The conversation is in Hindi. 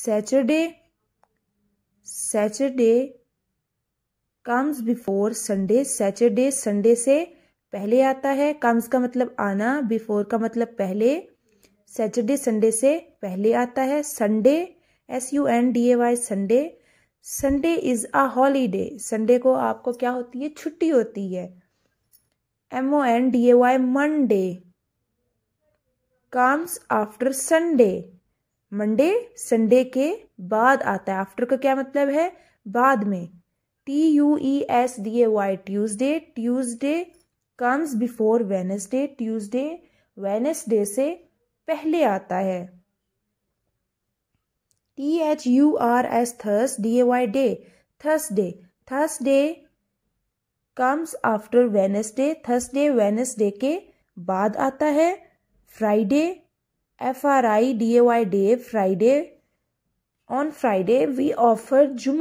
Saturday Saturday comes before Sunday Saturday Sunday से पहले आता है कम्स का मतलब आना बिफोर का मतलब पहले सैटरडे संडे से पहले आता है Sunday S U N D A Y Sunday Sunday is a holiday Sunday को आपको क्या होती है छुट्टी होती है M O N D A Y Monday comes after Sunday Monday Sunday के बाद आता है आफ्टर का क्या मतलब है बाद में T U E S D A Y Tuesday Tuesday comes before Wednesday Tuesday Wednesday से पहले आता है T H U R S Thurs D A Y day Thursday Thursday comes after Wednesday Thursday Wednesday के बाद आता है Friday F R I D A Y Day, Friday. On Friday, we offer Juma